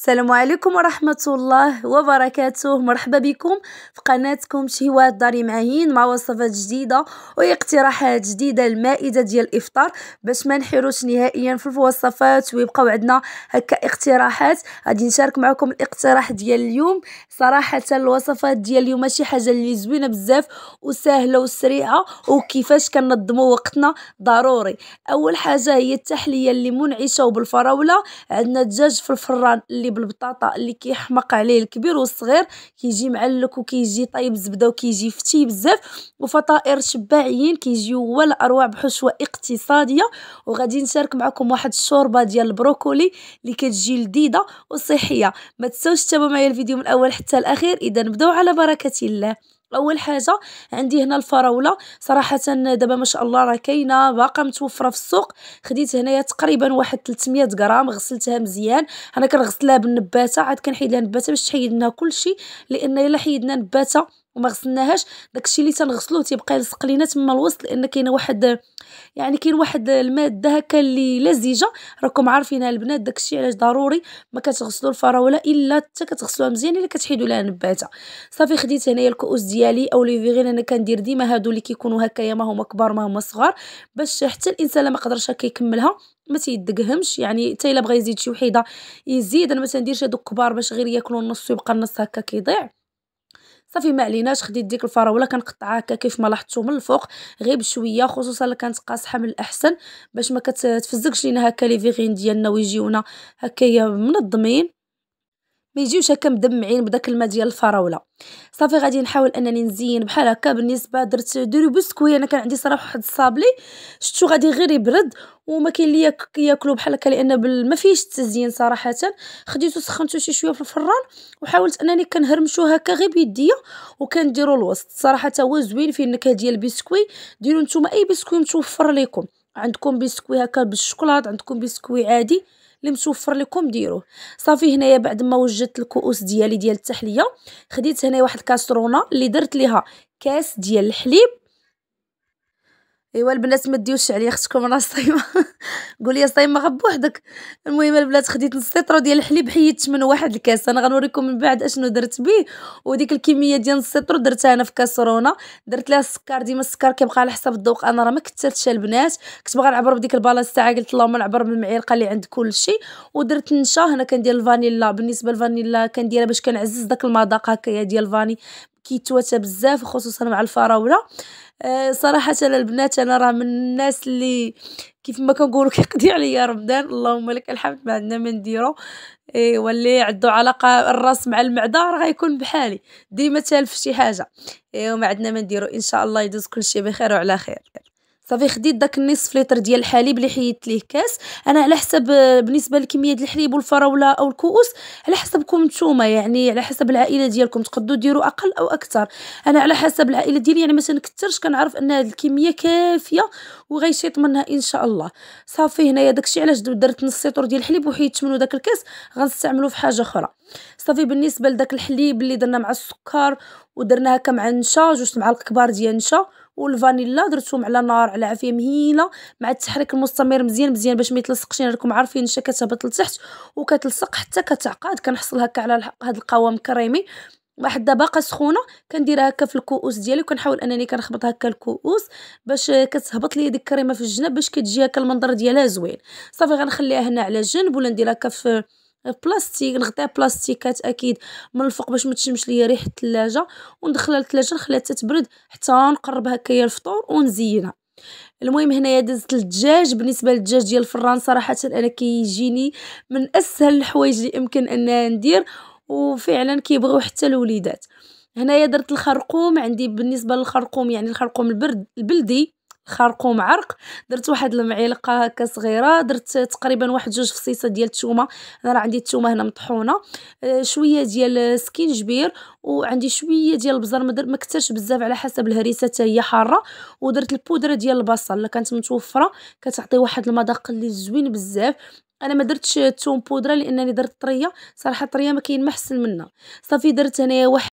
السلام عليكم ورحمة الله وبركاته مرحبا بكم في قناتكم شهوات داري معين مع وصفات جديدة واقتراحات جديدة المائدة ديال الإفطار باش ما نحيروش نهائيا في الوصفات ويبقاو عندنا هكا اقتراحات غادي نشارك معكم الاقتراح ديال اليوم صراحة الوصفات ديال اليوم شي حاجة اللي زوينة بزاف وسهلة وسريعة وكيفاش كنظموا وقتنا ضروري أول حاجة هي التحلية اللي منعشة وبالفراولة عندنا دجاج في الفران اللي اللي بالبطاطا اللي كيحمق عليه الكبير والصغير كيجي معلك وكيجي طايب زبده وكيجي فتي بزاف وفطائر شباعيين كيجيو هو الاروع بحشوه اقتصاديه وغادي نشارك معكم واحد الشوربه ديال البروكولي اللي كتجي لذيذه وصحيه ما تنساوش تتابعوا معايا الفيديو من الاول حتى الاخير اذا نبداو على بركه الله اول حاجه عندي هنا الفراوله صراحه دابا ما شاء الله راه كاينه باقا متوفره في السوق خديت هنايا تقريبا واحد 300 غرام غسلتها مزيان انا كنغسلها بالنباته عاد كنحيد لها النباته باش تحيد لنا كلشي لان الا حيدنا نباته وما غسلناهاش داكشي اللي تنغسلوه تيبقى يلصق لينا تما الوسط لان كاينه واحد يعني كاين واحد الماده هكا اللي لزجه راكم عارفينها البنات داكشي علاش ضروري ما كتغسلوا الفراوله الا حتى كتغسلوها مزيان الا كتحيدوا لها نباته صافي خديت هنايا الكؤوس ديالي او لي فيغين انا كندير ديما هادو اللي كيكونوا يا ما هما كبار ما هما صغار باش حتى الانسان ما قدرش كيكملها يكملها ما تيدقهمش يعني حتى الا بغى يزيد شي وحيده يزيد انا ما تنديرش هادوك كبار باش غير ياكلوا النص ويبقى النص هكا كيضيع صافي ما عليناش خديت ديك الفراوله كنقطعها هكا كيف ما لاحظتوا من الفوق غير بشويه خصوصا الا كانت قاصحه من الاحسن باش ما كتفزقش لينا هكا لي فيغين ديالنا ويجيونا هكايا منظمين ما يجيوش هكا مدمعين بداك الماء ديال الفراوله صافي غادي نحاول انني نزين بحال هكا بالنسبه درت ديرو بسكوي انا كان عندي صراحه واحد الصابلي شفتو غادي غير يبرد وما كاين ليا ياكلو بحال هكا لان ما فيهش التزيين صراحه خديتو سخنتو شي شويه في الفران وحاولت انني كنهرمشو هكا غير بيديا وكنديرو الوسط صراحه هو زوين فيه النكهه ديال البسكوي ديروا نتوما اي بسكوي متوفر ليكم عندكم بسكوي هكا بالشوكولاط عندكم بسكوي عادي اللي متوفر لكم ديروه صافي هنايا بعد ما وجدت الكؤوس ديالي ديال التحليه خديت هنايا واحد الكاسرونه اللي درت ليها كاس ديال الحليب ايوا البنات ما ديوش عليا اختكم راه صايمه قولي صايمه غب وحدك المهم البنات خديت نص لتر ديال الحليب حيدت من واحد الكاس انا غنوريكم من بعد اشنو درت به وديك الكميه ديال نص لتر درتها انا في كاسرونه درت لها السكر ديما السكر كيبقى على حسب الذوق انا راه ما كثرتش البنات كنت باغا نعبر بديك البلاصه تاع قلت اللهم نعبر بالمعلقه اللي عند كلشي ودرت النشا هنا كندير الفانيلا بالنسبه للفانيلا كنديرها باش كنعزز داك المذاق هكايا ديال الفاني كيتواتى بزاف خصوصا مع الفراوله أه صراحه انا البنات انا راه من الناس اللي كيف ما كنقولوا كيقضي عليا رمضان اللهم لك الحمد ما عندنا ما نديرو إيه واللي عنده علاقه الراس مع المعده راه غيكون بحالي ديما تالف شي حاجه إيه وما عندنا ما نديرو ان شاء الله يدوز كلشي بخير وعلى خير صافي خديت داك النصف لتر ديال الحليب اللي حيدت ليه كاس انا على حسب بالنسبه لكميه الحليب والفراوله او الكؤوس على حسبكم نتوما يعني على حسب العائله ديالكم تقدروا ديروا اقل او اكثر انا على حسب العائله ديالي يعني ما تنكثرش كنعرف ان هذه الكميه كافيه وغيشيط منها ان شاء الله صافي هنايا داكشي علاش درت نص لتر ديال الحليب وحيدت منه داك الكاس غنستعملو في حاجه اخرى صافي بالنسبه لداك الحليب اللي درنا مع السكر ودرنا هكا مع النشا جوج معالق كبار ديال النشا والفانيلا درتهم على نار على عافيه مهيله مع التحريك المستمر مزيان مزيان باش ما يتلصقش راكم عارفين النشا كتهبط لتحت وكتلصق حتى كتعقد كنحصل هكا على هذا القوام كريمي واحد باقا سخونه كنديرها هكا في الكؤوس ديالي وكنحاول انني كنخبط هكا الكؤوس باش كتهبط لي ديك الكريمه في الجناب باش كتجي هكا المنظر ديالها زوين صافي غنخليها هنا على جنب ولا ندير هكا في بلاستيك نغطيه بلاستيكات اكيد من الفوق باش ما تشمش ليا ريحه الثلاجه وندخلها للثلاجه نخليها تتبرد حتى نقرب هكايا الفطور ونزينها المهم هنايا دزت الدجاج بالنسبه للدجاج ديال الفران صراحه انا كيجيني من اسهل الحوايج اللي يمكن انها ندير وفعلا كيبغيو حتى الوليدات هنايا درت الخرقوم عندي بالنسبه للخرقوم يعني الخرقوم البرد البلدي خارقو معرق درت واحد المعلقه هكا صغيره درت تقريبا واحد جوج فصيصه ديال الثومه انا راه عندي الثومه هنا مطحونه آه، شويه ديال سكينجبير وعندي شويه ديال البزر ما كثرش بزاف على حسب الهريسه حتى هي حاره ودرت البودره ديال البصل اللي كانت متوفره كتعطي واحد المذاق اللي زوين بزاف انا ما درتش الثوم بودره لانني درت طريه صراحه الطريه ما كاين ما احسن منها صافي درت هنايا واحد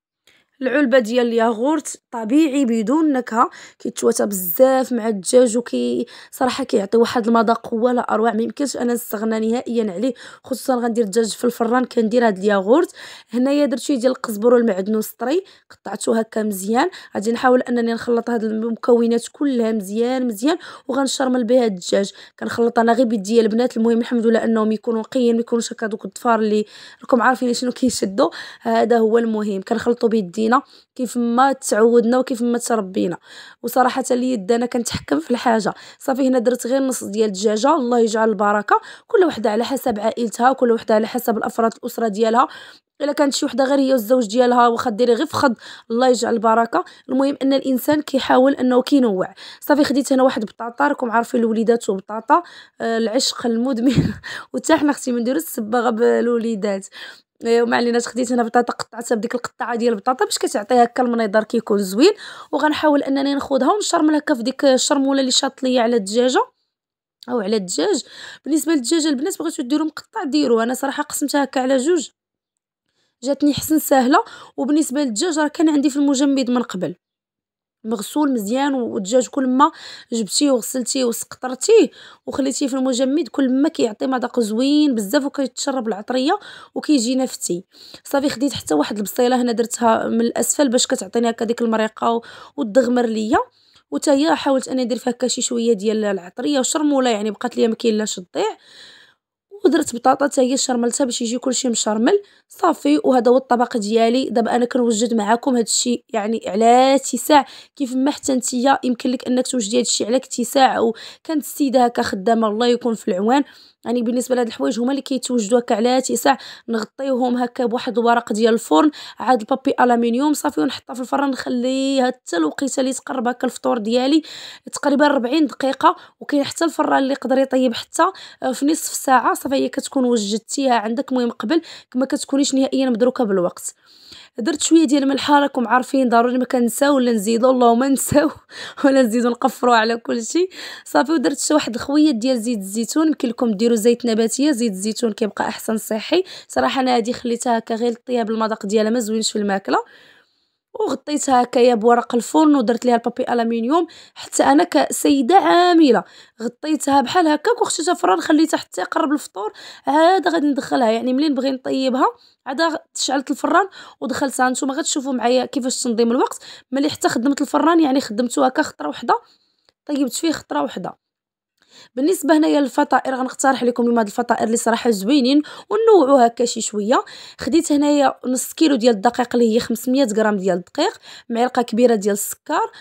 العلبه ديال الياغورت طبيعي بدون نكهه كيتشواتى بزاف مع الدجاج وكي صراحه كيعطي واحد المذاق ولا اروع ما يمكنش انا نستغنى نهائيا عليه خصوصا غندير الدجاج في الفران كندير هاد الياغورت هنايا درت شويه ديال القزبر والمعدنوس طري قطعته هكا مزيان غادي نحاول انني نخلط هاد المكونات كلها مزيان مزيان وغنشرمل بها الدجاج كنخلط انا غير بيديا البنات المهم الحمد لله انهم يكونوا نقيين ما يكونوش هكا دوك الضفار اللي راكم عارفين شنو كيشدوا هذا هو المهم كنخلطوا بيدينا علينا كيف ما تعودنا وكيف ما تربينا وصراحه اليد انا كنتحكم في الحاجه صافي هنا درت غير نص ديال الدجاجه الله يجعل البركه كل وحده على حسب عائلتها كل وحده على حسب الافراد الاسره ديالها الا كانت شي وحده غير هي والزوج ديالها واخا ديري غير فخد الله يجعل البركه المهم ان الانسان كيحاول انه كينوع صافي خديت هنا واحد بطاطا راكم عارفين الوليدات وبطاطا آه العشق المدمن وتا حنا اختي ما نديروش بالوليدات إيه، ومع لينات خديت انا بطاطا قطعتها بديك القطعه ديال البطاطا باش كتعطي هكا المنيضر كيكون زوين وغنحاول انني ناخذها ونشرمل هكا في ديك الشرموله اللي شاط ليا على الدجاجه او على الدجاج بالنسبه للدجاجه البنات بغيتو ديرو مقطع ديرو انا صراحه قسمتها هكا على جوج جاتني حسن سهله وبالنسبه للدجاج راه كان عندي في المجمد من قبل مغسول مزيان والدجاج كل ما جبتيه وغسلتيه وسقطرتيه وخليتيه في المجمد كل ما كيعطي مذاق زوين بزاف وكيتشرب العطريه وكيجي نفتي صافي خديت حتى واحد البصيله هنا درتها من الاسفل باش كتعطيني هكا ديك المريقه وتدغمر ليا وتا هي حاولت اني ندير فيها هكا شي شويه ديال العطريه وشرموله يعني بقات ليا ما كاين لاش تضيع ودرت بطاطا حتى هي شرملتها باش يجي كلشي مشرمل صافي وهذا هو الطبق ديالي دابا انا كنوجد معاكم هذا الشيء يعني على اتساع كيف ما حتى نتيا يمكن لك انك توجدي هذا الشيء على اتساع وكانت السيده هكا خدامه الله يكون في العوان يعني بالنسبه لهاد الحوايج هما اللي كيتوجدوا هكا على تسع نغطيوهم هكا بواحد الورق ديال الفرن عاد البابي الومنيوم صافي ونحطها في الفرن نخليها حتى الوقيته اللي تقرب هكا الفطور ديالي تقريبا 40 دقيقه وكاين حتى الفران اللي يقدر يطيب حتى آه، في نصف ساعه صافي هي كتكون وجدتيها عندك المهم قبل ما كتكونيش نهائيا مدروكه بالوقت درت شويه ديال الملحه راكم عارفين ضروري ما كنساو ولا نزيدو اللهم نساو ولا نزيدو نقفروا على كلشي صافي ودرت شي واحد خويه ديال زيت الزيتون يمكن لكم ديروا زيت نباتيه زيت الزيتون كيبقى احسن صحي صراحه انا هذه خليتها هكا غير طياب المذاق ديالها ما زوينش في الماكله وغطيتها هكايا بورق الفرن ودرت ليها البابي الومنيوم حتى انا كسيده عامله غطيتها بحال هكاك وخشيتها فران خليتها حتى يقرب الفطور عاد غادي ندخلها يعني ملي نبغي نطيبها عاد شعلت الفران ودخلتها نتوما غتشوفوا معايا كيفاش تنظيم الوقت ملي حتى خدمت الفران يعني خدمته هكا خطره وحده طيبت فيه خطره وحده بالنسبه هنايا للفطائر غنقترح لكم هاد الفطائر اللي صراحه زوينين ونوعوها هكا شي شويه خديت هنايا نص كيلو ديال الدقيق اللي هي 500 غرام ديال الدقيق معلقه كبيره ديال السكر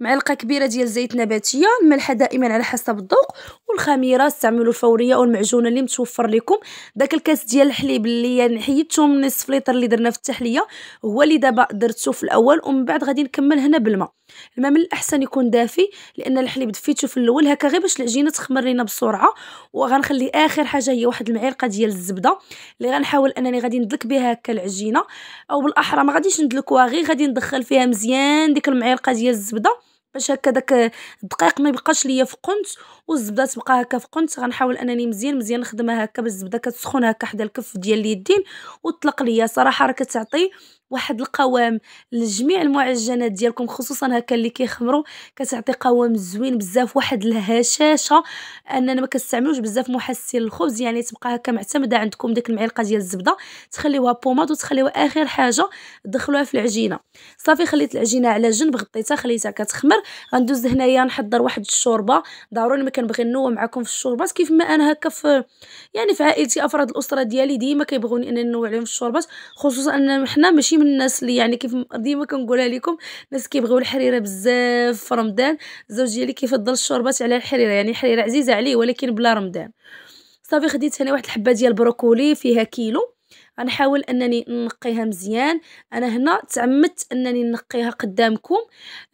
معلقه كبيره ديال زيت نباتيه الملح دائما على حسب الذوق والخميره استعملوا الفوريه او المعجونه اللي متوفر لكم داك الكاس ديال الحليب اللي يعني حيدته من نصف لتر اللي درنا في التحليه هو اللي دابا درته في الاول ومن بعد غادي نكمل هنا بالماء الماء من الاحسن يكون دافي لان الحليب دفيته في الاول هكا غير باش العجينه تخمر لينا بسرعه وغنخلي اخر حاجه هي واحد المعلقه ديال الزبده اللي غنحاول انني غادي ندلك بها هكا العجينه او بالاحرى ما غاديش ندلكوها غير غادي ندخل فيها مزيان ديك المعلقه ديال الزبده باش هكا داك الدقيق ما يبقاش ليا في قنت والزبده تبقى هكا في قنت غنحاول انني مزيان مزيان نخدمها هكا بالزبده كتسخن هكا حدا الكف ديال اليدين وتطلق ليا صراحه راه كتعطي واحد القوام لجميع المعجنات ديالكم خصوصا هكا اللي كيخمروا كتعطي قوام زوين بزاف واحد الهشاشه اننا ما كنستعملوش بزاف محسن الخبز يعني تبقى هكا معتمده عندكم ديك المعلقه ديال الزبده تخليوها بوماد وتخليوها اخر حاجه دخلوها في العجينه صافي خليت العجينه على جنب غطيتها خليتها كتخمر غندوز هنايا نحضر واحد الشوربه ضروري ما كنبغي نوع معكم في الشوربات كيف ما انا هكا في يعني في عائلتي افراد الاسره ديالي ديما كيبغوني انني نوع لهم في الشوربات خصوصا ان حنا ماشي من الناس اللي يعني كيف ديما كنقولها لكم الناس كيبغيو الحريره بزاف في رمضان الزوج ديالي كيفضل الشوربات على الحريره يعني الحريره عزيزه عليه ولكن بلا رمضان صافي خديت هنا واحد الحبه ديال البروكولي فيها كيلو غنحاول انني نقيها مزيان انا هنا تعمدت انني نقيها قدامكم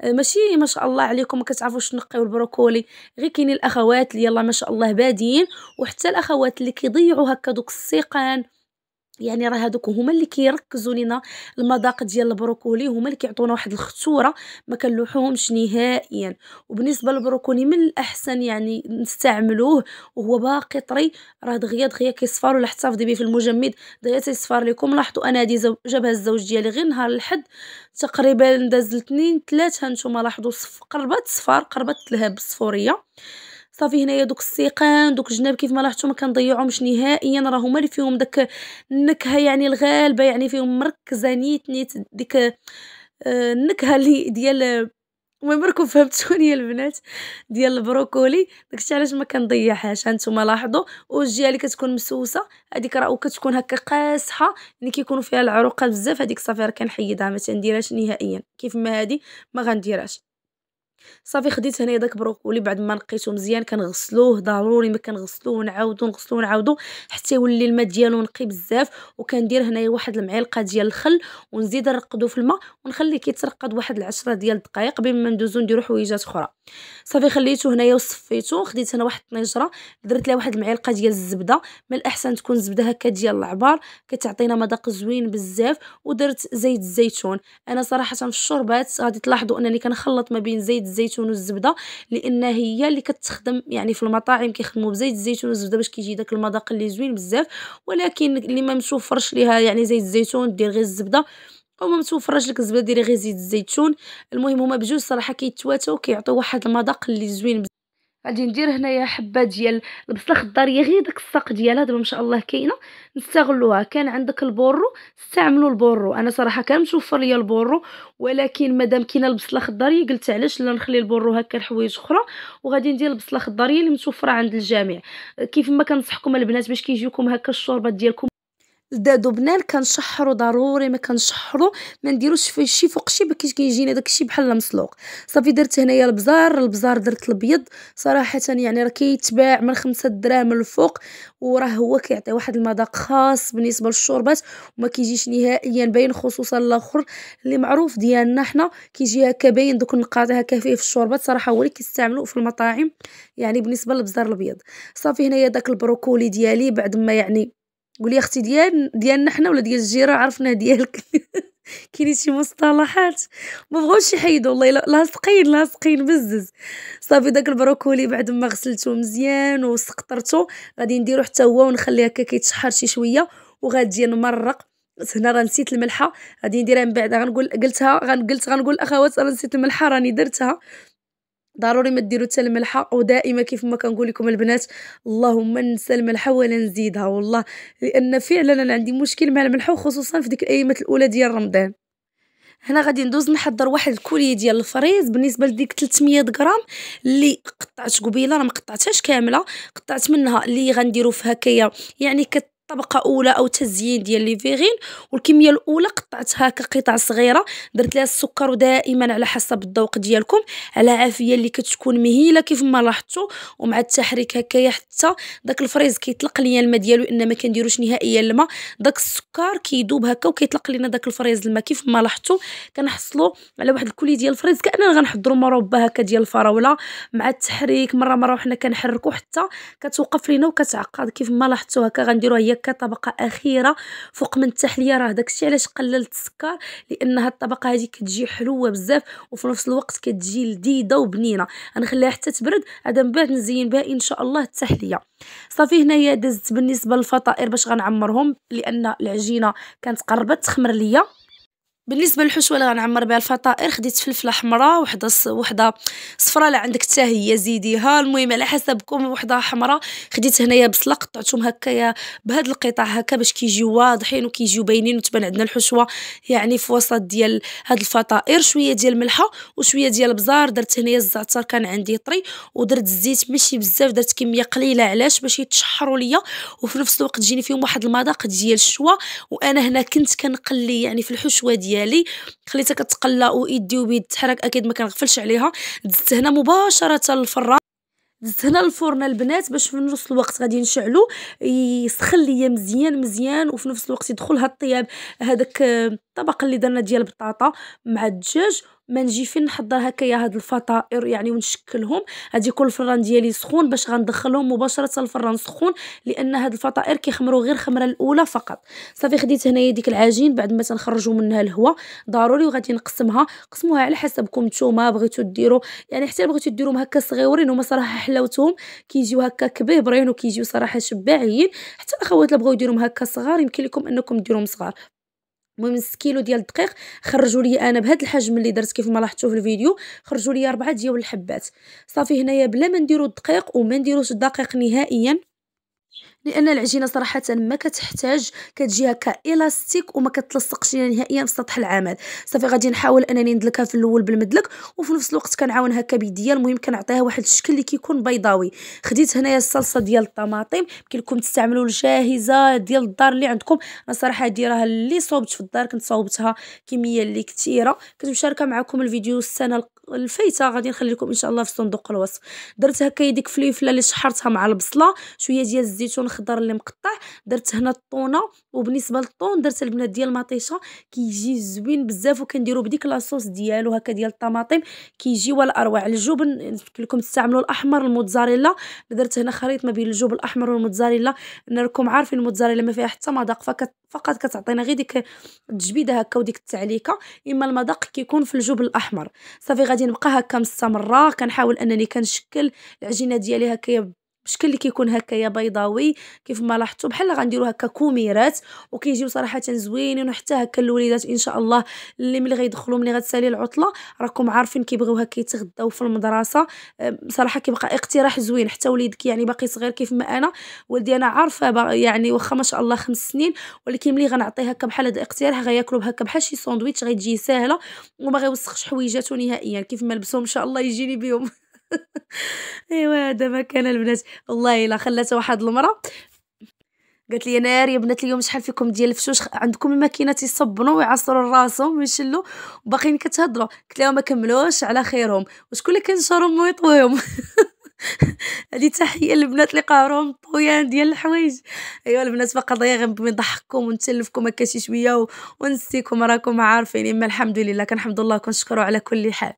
آه، ماشي ما شاء الله عليكم ما كتعرفوش تنقيو البروكولي غير كاينين الاخوات اللي يلا ما شاء الله بادين وحتى الاخوات اللي كيضيعوا هكا دوك السيقان يعني راه هادوك هما اللي كيركزوا لينا المذاق ديال البروكولي هما اللي كيعطونا واحد الخطوره ما كنلوحوهمش نهائيا وبالنسبه للبروكولي من الاحسن يعني نستعملوه وهو باقي طري راه دغيا دغيا كيصفر ولا حتى فضي في المجمد دغيا تيصفر لكم لاحظوا انا هادي جابها الزوج ديالي غير نهار الحد تقريبا داز الاثنين ثلاثه نتوما لاحظوا قربت صفار قربت تلهب الصفوريه صافي هنايا دوك السيقان دوك الجناب كيف ما لاحظتوا ما كنضيعهمش نهائيا راهما اللي فيهم داك النكهه يعني الغالبه يعني فيهم مركزه نيت نيت ديك آه، النكهه اللي ديال المهم راكم فهمتوني البنات ديال البروكولي داكشي علاش ما كنضيعهاش هانتوما لاحظوا والجهه اللي كتكون مسوسه هذيك راه كتكون هكا قاسحه اللي كيكونوا فيها العروقه بزاف هذيك صافي راه كنحيدها ما تنديرهاش نهائيا كيف ما هذه ما غنديرهاش صافي خديت هنايا داك بروكولي بعد ما نقيته مزيان كنغسلوه ضروري ما كنغسلوه نعاودو نغسلوه نعاودو حتى يولي الماء ديالو نقي بزاف وكندير هنايا واحد المعلقه ديال الخل ونزيد نرقدو في الماء ونخليه كيترقد واحد العشرة ديال الدقائق بما ندوزو نديرو حويجات اخرى صافي خليته هنايا وصفيته خديت هنا واحد الطنجره درت ليها واحد المعلقه ديال الزبده من الاحسن تكون الزبده هكا ديال العبار كتعطينا مذاق زوين بزاف ودرت زيت الزيتون انا صراحه في الشربات غادي تلاحظوا انني كنخلط ما بين زيت الزيتون والزبده لان هي اللي كتخدم يعني في المطاعم كيخدموا بزيت الزيتون والزبده باش كيجي داك المذاق اللي زوين بزاف ولكن اللي ما متوفرش ليها يعني زيت الزيتون دير غير الزبده او ما متوفرش لك الزبده ديري غير زيت الزيتون المهم هما بجوج صراحه كيتواتوا كيعطيو واحد المذاق اللي زوين بزاف غادي ندير هنايا حبه ديال البصله خضاريه غير داك الساق ديالها دابا ما شاء الله كاينه نستغلوها كان عندك البورو استعملوا البورو انا صراحه كان متوفر ليا البورو ولكن مادام كاينه البصله خضاريه قلت علاش لا نخلي البورو هكا لحوايج اخرى وغادي ندير البصله خضاريه اللي متوفره عند الجميع كيف ما كنصحكم البنات باش كيجيكم هكا الشوربات ديالكم بنان كنشحرو ضروري ما كنشحرو ما نديروش فيه شي فوق شي باش كيجينا داكشي بحال مسلوق صافي درت هنايا البزار البزار درت الابيض صراحه يعني راه كيتباع من خمسة دراهم الفوق وراه هو كيعطي واحد المذاق خاص بالنسبه للشوربات وما كيجيش نهائيا باين خصوصا الاخر اللي معروف ديالنا حنا كيجي هكا باين دوك النقاط هكا فيه في الشوربات صراحه هو اللي كيستعملو في المطاعم يعني بالنسبه للبزار الابيض صافي هنايا داك البروكولي ديالي بعد ما يعني قولي اختي ديال ديالنا حنا ولا ديال الجيره عرفنا ديالك كاين شي مصطلحات ما بغاوش يحيدوا والله لاصقين لاصقين بزز صافي داك البروكولي بعد ما غسلته مزيان وسقطرته غادي نديرو حتى هو ونخليه هكا كيتشحر شي شويه وغادي نمرق هنا راه نسيت الملحه غادي نديرها من بعد غنقول قلتها غنقلت غنقول اخوات انا نسيت الملحه راني درتها ضروري ما ديروا حتى الملحه ودائما كيف ما كنقول لكم البنات اللهم ننسى الملحه ولا نزيدها والله لان فعلا انا عندي مشكل مع الملحه وخصوصا في ديك الايامات الاولى ديال رمضان هنا غادي ندوز نحضر واحد الكوليه ديال الفريز بالنسبه لديك 300 غرام اللي قطعت قبيله راه ما قطعتهاش كامله قطعت منها اللي غنديروا فيها كيا يعني كت طبقه اولى او تزيين ديال لي فيغين والكميه الاولى قطعتها كقطع صغيره درت لها السكر ودائما على حسب الذوق ديالكم على عافيه اللي كتكون مهيله كيف ما لاحظتوا ومع التحريك هكايا حتى داك الفريز كيطلق ليا الماء ديالو ان ما كنديروش نهائيا الماء داك السكر كيدوب هكا وكيطلق لينا داك الفريز الماء كيف ما لاحظتوا كنحصلوا على واحد الكولي ديال الفريز كاننا غنحضروا مربى هكا ديال الفراوله مع التحريك مره مره وحنا كنحركوا حتى كتوقف لينا وكتعقد كيف ما لاحظتوا هكا غنديروها هي كطبقه اخيره فوق من التحليه راه داكشي علاش قللت السكر لان هاد الطبقه هذه كتجي حلوه بزاف وفي نفس الوقت كتجي لذيذه وبنينه غنخليها حتى تبرد عاد من بعد نزين بها ان شاء الله التحليه صافي هنايا دازت بالنسبه للفطائر باش غنعمرهم لان العجينه كانت قربت تخمر ليا بالنسبه للحشوه اللي غنعمر بها الفطائر خديت فلفله حمراء وحده وحده صفراء لا عندك حتى هي زيديها المهم على حسبكم وحده حمراء خديت هنايا بصله قطعتهم هكايا بهاد القطع هكا باش كيجيو واضحين وكيجيو باينين وتبان عندنا الحشوه يعني في وسط ديال هاد الفطائر شويه ديال الملحه وشويه ديال البزار درت هنايا الزعتر كان عندي طري ودرت الزيت ماشي بزاف درت كميه قليله علاش باش يتشحروا ليا وفي نفس الوقت تجيني فيهم واحد المذاق ديال الشوا وانا هنا كنت كنقلي يعني في الحشوه ديال ديالي خليتها كتقلى ويدي وبيد تحرك اكيد ما كنغفلش عليها دزت هنا مباشره للفران دزت هنا الفرن البنات باش في نفس الوقت غادي نشعلو يسخن ليا مزيان مزيان وفي نفس الوقت يدخل هاد الطياب هذاك الطبق آه، اللي درنا ديال البطاطا مع الدجاج ما نجي فين نحضر هكايا هاد الفطائر يعني ونشكلهم هادي يكون الفران ديالي سخون باش غندخلهم مباشره الفران سخون لان هاد الفطائر كيخمروا غير الخمره الاولى فقط صافي خديت هنايا ديك العجين بعد ما تنخرجوا منها الهواء ضروري وغادي نقسمها قسموها على حسبكم نتوما بغيتو ديروا يعني حتى بغيتو ديروهم هكا صغيورين هما صراحه حلاوتهم كيجيو هكا كبيبرين وكيجيو صراحه شباعيين حتى الاخوات اللي بغاو يديروهم هكا صغار يمكن لكم انكم ديروهم صغار المهم كيلو ديال الدقيق خرجوا لي انا بهذا الحجم اللي درت كيف ما لاحظتوا في الفيديو خرجوا لي 4 ديال الحبات صافي هنايا بلا ما نديروا الدقيق وما نديروش الدقيق نهائيا لان العجينه صراحه ما كتحتاج كتجيها كالاستيك وما كتلصقش نهائيا في سطح العمل صافي غادي نحاول انني ندلكها في الاول بالمدلك وفي نفس الوقت كنعاون هكا بيديا المهم كنعطيها واحد الشكل اللي كيكون بيضاوي خديت هنايا الصلصه ديال الطماطم يمكن لكم تستعملوا الجاهزه ديال الدار اللي عندكم انا صراحه ديرها اللي صوبت في الدار كنت صوبتها كميه اللي كثيره كنت مشاركه معكم الفيديو السنه الفايته غادي نخلي لكم ان شاء الله في صندوق الوصف درت هكا يديك فليفله اللي شحرتها مع البصله شويه ديال الزيتون خضر اللي مقطع درت هنا الطونه وبالنسبه للطون درت البنات ديال مطيشه كيجي زوين بزاف وكنديرو بديك لاصوص ديالو هكا ديال الطماطم كيجي ولا اروع الجبن نفكر لكم تستعملوا الاحمر الموتزاريلا درت هنا خليط ما بين الجبن الاحمر والموتزاريلا راكم عارفين الموتزاريلا ما فيها حتى مذاق فقط فقط كتعطينا غير ديك التجبيده هكا وديك التعليكه اما المذاق كيكون في الجبن الاحمر صافي غادي نبقى هكا مستمره كنحاول انني كنشكل العجينه ديالي هكا بشكل اللي كيكون هكايا بيضاوي كيف ما لاحظتوا بحال غنديروا هكا كوميرات وكيجيو صراحه زوينين وحتى هكا الوليدات ان شاء الله اللي ملي غيدخلوا ملي غتسالي العطله راكم عارفين كيبغيو هكا يتغداو في المدرسه بصراحه كيبقى اقتراح زوين حتى وليدك يعني باقي صغير كيف ما انا ولدي انا عارفه يعني واخا ما شاء الله خمس سنين ولكن ملي غنعطيه هكا بحال هذا الاقتراح غياكلو هكا بحال شي ساندويتش غتجي ساهله وما غيوسخش حويجاته نهائيا كيف ما لبسهم ان شاء الله يجيني بهم ايوا ما كان البنات والله الا خلات واحد المراه قالت لي ناري يا بنات اليوم شحال فيكم ديال الفشوش عندكم الماكينه تيصبنوا ويعصروا راسهم ويشلوا وباقيين كتهضروا قلت لهم ما كملوش على خيرهم وشكون اللي كنشرهم ويطويهم هذه تحيه للبنات اللي قهرهم طويان ديال الحوايج ايوا البنات فقضيه غير نضحككم ونتلفكم هكا شي شويه ونسيكم راكم عارفين اما الحمد لله كنحمد الله كنشكروا على كل حال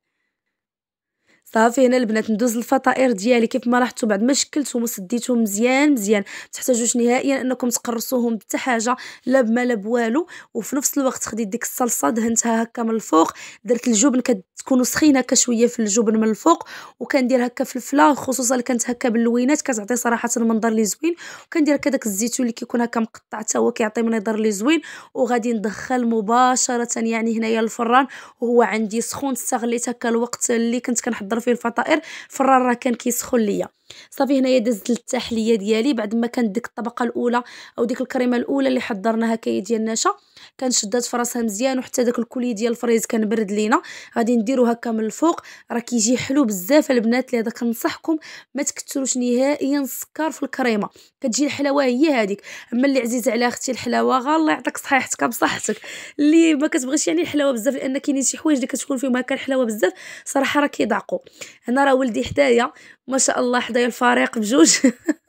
صافي هنا البنات ندوز الفطائر ديالي كيف ما لاحظتوا بعد ما شكلتهم وسديتهم مزيان مزيان ما تحتاجوش نهائيا انكم تقرصوهم حتى حاجه لا بما لا بوالو وفي نفس الوقت خديت ديك الصلصه دهنتها هكا من الفوق درت الجبن كتكونوا سخينه هكا شويه في الجبن من الفوق وكندير هكا فلفله خصوصا اللي كانت هكا باللوينات كتعطي صراحه منظر لي زوين وكندير هكا داك الزيتون اللي كيكون هكا مقطع حتى هو كيعطي منظر لي زوين وغادي ندخل مباشره يعني هنايا الفران وهو عندي سخون استغليت هكا الوقت اللي كنت كنحضر كتكثر فيه الفطائر فرار راه كان كيسخن ليا صافي هنايا دزت التحليه ديالي بعد ما كانت ديك الطبقه الاولى او ديك الكريمه الاولى اللي حضرناها كي ديال النشا كان شدات في راسها مزيان وحتى داك الكولي ديال الفريز كان برد لينا غادي نديرو هكا من الفوق راه كيجي حلو بزاف البنات لهذا كنصحكم ما تكثروش نهائيا السكر في الكريمه كتجي الحلاوه هي هذيك اما اللي عزيز على اختي الحلاوه الله يعطيك صحيحتك بصحتك اللي ما كتبغيش يعني الحلاوه بزاف لان كاينين شي حوايج اللي كتكون فيهم هكا الحلاوه بزاف صراحه راه كيضعقوا هنا راه ولدي حدايا ما شاء الله حدايا الفريق بجوج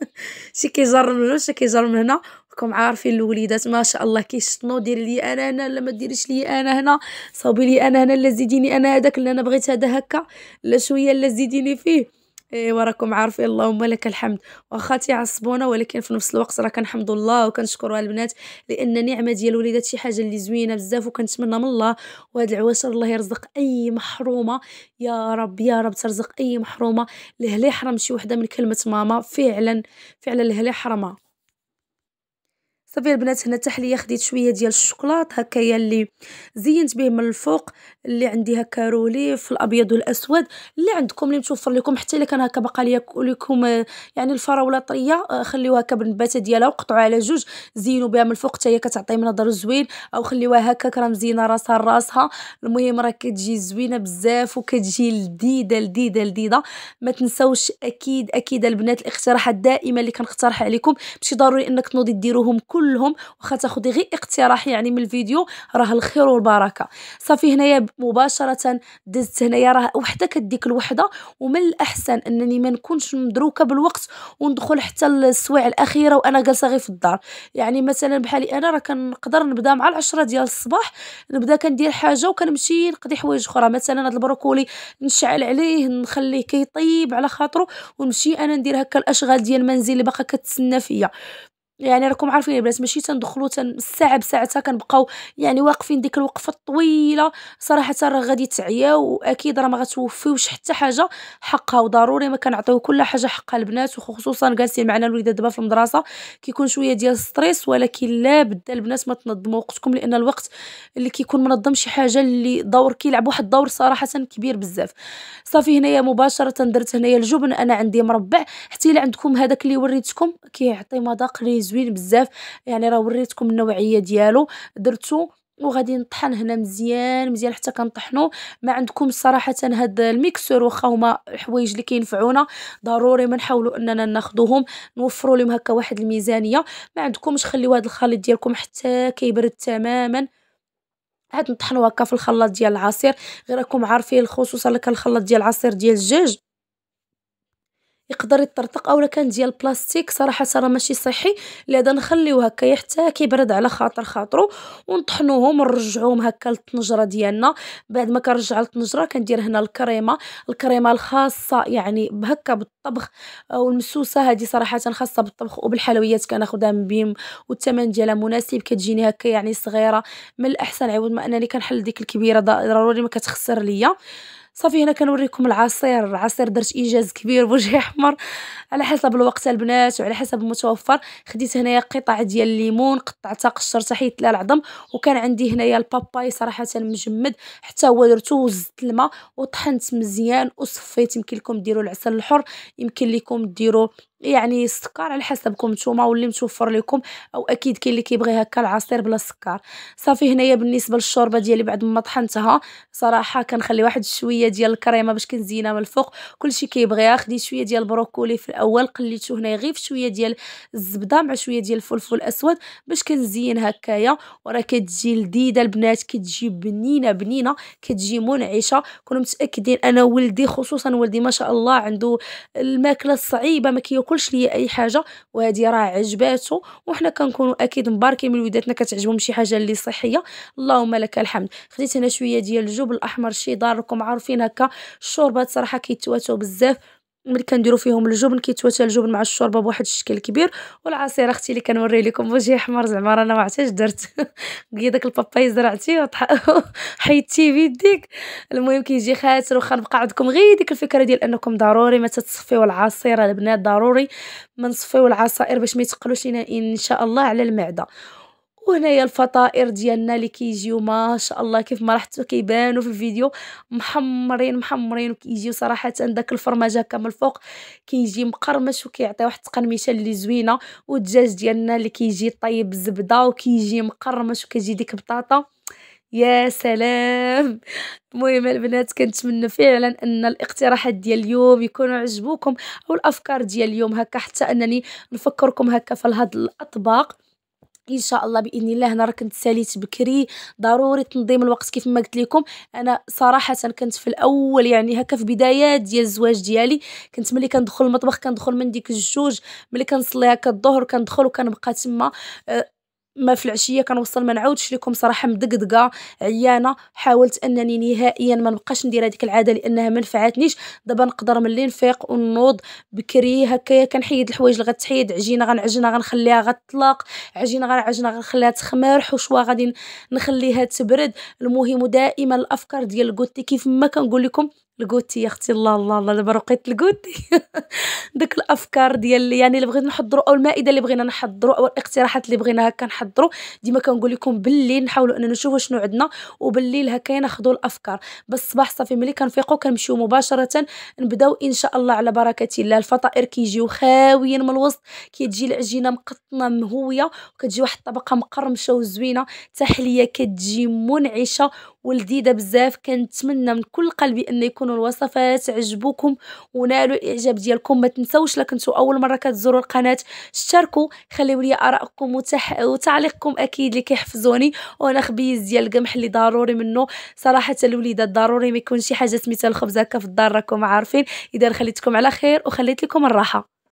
شي كيجر من هنا شي كيجر من هنا راكم عارفين الوليدات ما شاء الله كيشطنوا دير لي انا هنا لا ما ديريش لي انا هنا صاوبي لي انا هنا لا زيديني انا هذاك اللي انا بغيت هذا هكا لا شويه لا زيديني فيه إيه، وراكم عارفين اللهم لك الحمد واخا تيعصبونا ولكن في نفس الوقت راه كنحمد الله وكنشكروا البنات لان نعمه ديال الوليدات شي حاجه اللي زوينه بزاف وكنتمنى من الله وهاد العواشر الله يرزق اي محرومه يا رب يا رب ترزق اي محرومه لهلي حرم شي وحده من كلمه ماما فعلا فعلا لهلي حرمها صافي البنات هنا تحليه خديت شويه ديال الشوكولاط هكايا اللي زينت به من الفوق اللي عندي هكا رولي في الابيض والاسود اللي عندكم اللي متوفر لكم حتى الا كان هكا لي لكم آه، يعني الفراوله آه، طريه خليوها هكا بالنباته ديالها وقطعوها على جوج زينوا بها من الفوق حتى هي كتعطي منظر زوين او خليوها هكاك راه مزينه راسها راسها المهم راه كتجي زوينه بزاف وكتجي لذيذه لذيذه لذيذه ما تنساوش اكيد اكيد البنات الاقتراحات دائما اللي كنقترح عليكم ماشي ضروري انك تنوضي ديروهم كل كلهم واخا تاخدي غير اقتراح يعني من الفيديو راه الخير والبركه صافي هنايا مباشره دزت هنايا راه وحده كديك الوحده ومن الاحسن انني ما نكونش مدروكه بالوقت وندخل حتى السوايع الاخيره وانا جالسه غير في الدار يعني مثلا بحالي انا راه كنقدر نبدا مع العشرة ديال الصباح نبدا كندير حاجه وكنمشي نقضي حوايج اخرى مثلا هذا البروكولي نشعل عليه نخليه كيطيب على خاطرو ونمشي انا ندير هكا الاشغال ديال المنزل اللي باقا كتسنى فيا يعني راكم عارفين البنات ماشي تندخلو تن الساعه بساعتها كنبقاو يعني واقفين ديك الوقفه الطويله صراحه راه غادي تعياو واكيد راه ما غتوفيوش حتى حاجه حقها وضروري ما كنعطيو كل حاجه حقها البنات وخصوصا جالسين معنا الوليدات دابا في المدرسه كيكون شويه ديال ستريس ولكن لا بد البنات ما تنظموا وقتكم لان الوقت اللي كيكون منظم شي حاجه اللي دور كيلعب واحد الدور صراحه كبير بزاف صافي هنايا مباشره درت هنايا الجبن انا عندي مربع حتى الا عندكم هذاك اللي وريتكم كيعطي مذاق زوين بزاف يعني راه وريتكم النوعيه ديالو درتو وغادي نطحن هنا مزيان مزيان حتى كنطحنو ما عندكم صراحه هاد الميكسور واخا هما حوايج اللي كينفعونا ضروري ما نحاولوا اننا ناخذوهم نوفروا لهم هكا واحد الميزانيه ما عندكمش خليو هاد الخليط ديالكم حتى كيبرد تماما عاد نطحنوا هكا في الخلاط ديال العصير غير راكم عارفين الخصوصا لك الخلاط ديال العصير ديال الدجاج يقدر يطرطق اولا كان ديال البلاستيك صراحه راه ماشي صحي لهذا نخليوه هكا حتى كيبرد على خاطر خاطرو ونطحنوهم ونرجعوهم هكا للطنجره ديالنا بعد ما كنرجع للطنجره كندير هنا الكريمه الكريمه الخاصه يعني بهكا بالطبخ آه، والمسوسه هذه صراحه خاصه بالطبخ وبالحلويات كناخذها من بيم والثمن ديالها مناسب كتجيني هكا يعني صغيره من الاحسن عوض ما انني كنحل ديك الكبيره ضروري ما كتخسر ليا صافي هنا كنوريكم العصير العصير درت انجاز كبير بوجهي احمر على حسب الوقت البنات وعلى حسب المتوفر خديت هنايا قطع ديال الليمون قطعتها قشرتها حيت لا العظم وكان عندي هنايا الباباي صراحه مجمد حتى هو درتو وزدت الماء وطحنت مزيان وصفيت يمكن لكم ديروا العسل الحر يمكن لكم ديروا يعني السكر على حسبكم نتوما واللي متوفر لكم او اكيد كاين اللي كيبغي هكا العصير بلا سكر صافي هنايا بالنسبه للشوربه ديالي بعد ما طحنتها صراحه كنخلي واحد شويه شويه ديال الكريمه باش كنزينها من الفوق كلشي كيبغيها خديت شويه ديال البروكولي في الاول قليته هنا غير شويه ديال الزبده مع شويه ديال الفلفل الاسود باش كنزين هكايا وراه كتجي لذيذه البنات كتجي بنينه بنينه كتجي منعشه كنا متاكدين انا ولدي خصوصا ولدي ما شاء الله عنده الماكله الصعيبه ما كياكلش ليا اي حاجه وهذه راه عجباتو وحنا كنكونوا اكيد مباركين من وليداتنا كتعجبهم شي حاجه اللي صحيه اللهم لك الحمد خديت هنا شويه ديال الجبن الاحمر شي داركم عارفين عارفين هكا الشوربات صراحه كيتواتاو بزاف ملي كنديروا فيهم الجبن كيتواتى الجبن مع الشوربه بواحد الشكل كبير والعصير اختي اللي كنوري لكم وجهي احمر زعما رانا ما عرفتش درت كي داك الباباي زرعتي حيدتي بيديك المهم كيجي خاسر واخا نبقى عندكم غير ديك الفكره ديال انكم ضروري ما تصفيو العصير البنات ضروري ما نصفيو العصائر باش ما يتقلوش لينا ان شاء الله على المعده وهنايا الفطائر ديالنا اللي كيجيو ما شاء الله كيف ما راحتو كيبانوا في الفيديو محمرين محمرين وكيجيو صراحه داك الفرماج هكا من الفوق كيجي مقرمش وكيعطي واحد التقرمشه اللي زوينه والدجاج ديالنا اللي كيجي طيب الزبده وكيجي مقرمش وكيجي ديك بطاطا يا سلام المهم البنات كنتمنى فعلا ان الاقتراحات ديال اليوم يكونوا عجبوكم او الافكار ديال اليوم هكا حتى انني نفكركم هكا في هاد الاطباق ان شاء الله باذن الله انا راه كنت ساليت بكري ضروري تنظيم الوقت كيف ما قلت لكم انا صراحه كنت في الاول يعني هكا في بدايات ديال الزواج ديالي كنت ملي كندخل المطبخ كندخل من ديك الجوج ملي كنصلي هكا الظهر كندخل وكنبقى تما أه، ما في العشيه كنوصل ما نعاودش لكم صراحه مدقدقه عيانه حاولت انني نهائيا ما نبقاش ندير هذيك العاده لانها ما نفعتنيش دابا نقدر ملي نفيق ونوض بكري هكايا كنحيد الحوايج اللي غتحيد عجينه غنعجنها غنخليها غتطلق عجينه غنعجنها غنخليها تخمر حشوه غادي نخليها تبرد المهم دائما الافكار ديال قلت كيف ما كنقول لكم الكوتي يا اختي الله الله الله دابا رقيت الكوتي داك الافكار ديال يعني اللي بغيت نحضروا او المائده اللي بغينا نحضروا او الاقتراحات اللي بغينا هكا نحضروا ديما كنقول لكم بالليل نحاولوا اننا نشوفوا شنو عندنا وبالليل هكا ناخذوا الافكار بالصباح صافي ملي كنفيقوا كنمشيو مباشره نبداو ان شاء الله على بركه الله الفطائر كيجيو خاويين من الوسط كتجي العجينه مقطنه مهويه وكتجي واحد الطبقه مقرمشه وزوينه تحليه كتجي منعشه ولذيذه بزاف كنتمنى من كل قلبي ان يكون تكونوا الوصفات عجبوكم ونالوا الاعجاب ديالكم ما تنسوش لا كنتو اول مره كتزوروا القناه اشتركوا خليو لي ارائكم وتح... وتعليقكم اكيد اللي كيحفزوني وانا خبيز ديال القمح اللي ضروري منه صراحه الوليدات ضروري ما يكون شي حاجه سميتها الخبز هكا في الدار راكم عارفين اذا خليتكم على خير وخليت لكم الراحه